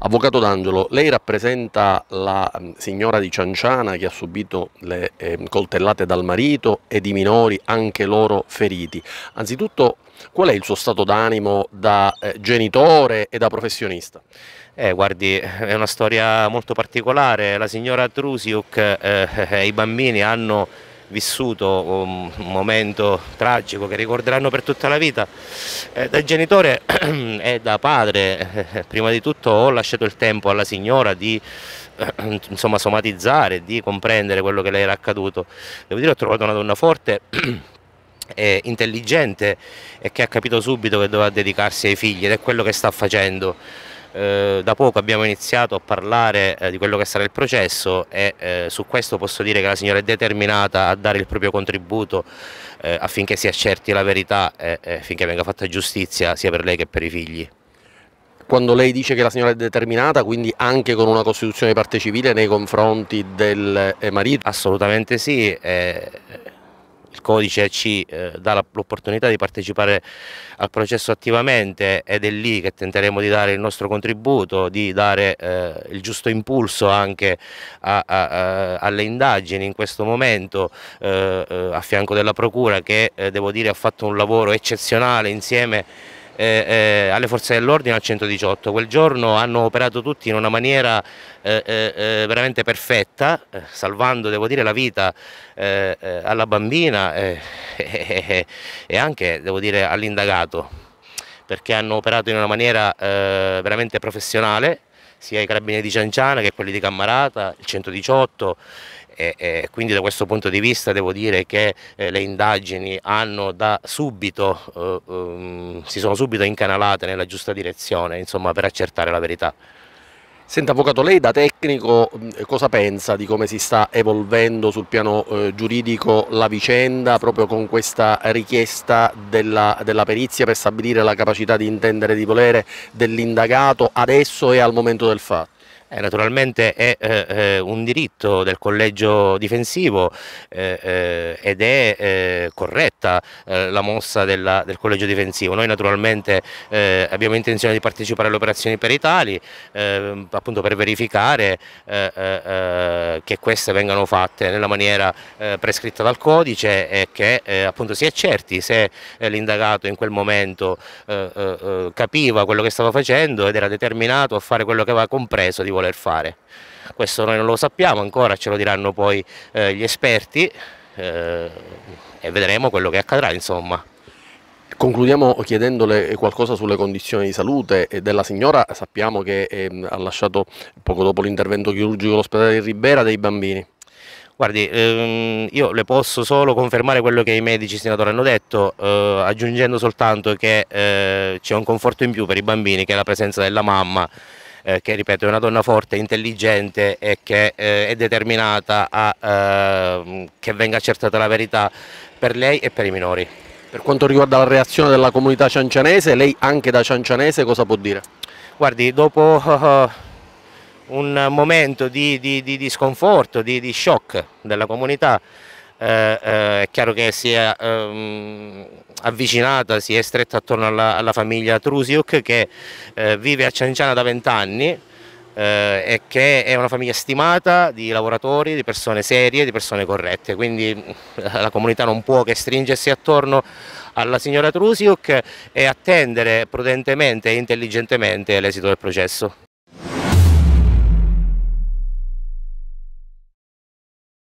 Avvocato D'Angelo, lei rappresenta la mm, signora di Cianciana che ha subito le eh, coltellate dal marito e i minori, anche loro feriti. Anzitutto, qual è il suo stato d'animo da eh, genitore e da professionista? Eh, guardi, è una storia molto particolare. La signora Trusiuk e eh, eh, eh, i bambini hanno vissuto un momento tragico che ricorderanno per tutta la vita. Eh, da genitore e da padre, eh, prima di tutto ho lasciato il tempo alla signora di eh, insomma, somatizzare, di comprendere quello che le era accaduto. Devo dire ho trovato una donna forte intelligente e che ha capito subito che doveva dedicarsi ai figli ed è quello che sta facendo eh, da poco abbiamo iniziato a parlare eh, di quello che sarà il processo e eh, su questo posso dire che la signora è determinata a dare il proprio contributo eh, affinché si accerti la verità e affinché venga fatta giustizia sia per lei che per i figli. Quando lei dice che la signora è determinata, quindi anche con una costituzione di parte civile nei confronti del eh, marito? Assolutamente sì, eh, codice ci eh, dà l'opportunità di partecipare al processo attivamente ed è lì che tenteremo di dare il nostro contributo, di dare eh, il giusto impulso anche a, a, a, alle indagini in questo momento eh, eh a fianco della Procura che eh, devo dire ha fatto un lavoro eccezionale insieme a eh, eh, alle forze dell'ordine al 118. Quel giorno hanno operato tutti in una maniera eh, eh, eh veramente perfetta, eh, salvando, devo dire, la vita alla bambina e anche, devo dire, all'indagato, perché hanno operato in una maniera veramente professionale sia i carabinieri di Cianciana che quelli di Cammarata, il 118 e, e quindi da questo punto di vista devo dire che eh, le indagini subito, eh, um, si sono subito incanalate nella giusta direzione insomma, per accertare la verità. Senta Avvocato, lei da tecnico cosa pensa di come si sta evolvendo sul piano eh, giuridico la vicenda proprio con questa richiesta della, della, perizia per stabilire la capacità di intendere di volere dell'indagato adesso e al momento del fatto? Eh, naturalmente è eh, eh, un diritto del collegio difensivo eh, eh ed è eh, corretta la mossa della, del collegio difensivo. Noi naturalmente abbiamo intenzione di partecipare alle operazioni peritali appunto per verificare che queste vengano fatte nella maniera prescritta dal codice e che appunto si accerti se l'indagato in quel momento capiva quello che stava facendo ed era determinato a fare quello che aveva compreso di voler fare. Questo noi non lo sappiamo ancora, ce lo diranno poi eh, gli esperti eh, e vedremo quello che accadrà insomma. Concludiamo chiedendole qualcosa sulle condizioni di salute della signora. Sappiamo che eh, ha lasciato poco dopo l'intervento chirurgico all'ospedale di Ribera dei bambini. Guardi, ehm, io le posso solo confermare quello che i medici senatori hanno detto, eh, aggiungendo soltanto che eh, c'è un conforto in più per i bambini che è la presenza della mamma eh, che ripeto è una donna forte, intelligente e che eh, è determinata a ehm, che venga accertata la verità per lei e per i minori. Per quanto riguarda la reazione della comunità ciancianese, lei anche da ciancianese cosa può dire? Guardi, dopo eh, un momento di, di, di, di sconforto, di shock della comunità, eh, eh, è chiaro che si è ehm, avvicinata, si è stretta attorno alla, alla famiglia Trusiuk che eh, vive a Cianciana da vent'anni eh, e che è una famiglia stimata di lavoratori, di persone serie, di persone corrette, quindi eh, la comunità non può che stringersi attorno alla signora Trusiuk e attendere prudentemente e intelligentemente l'esito del processo.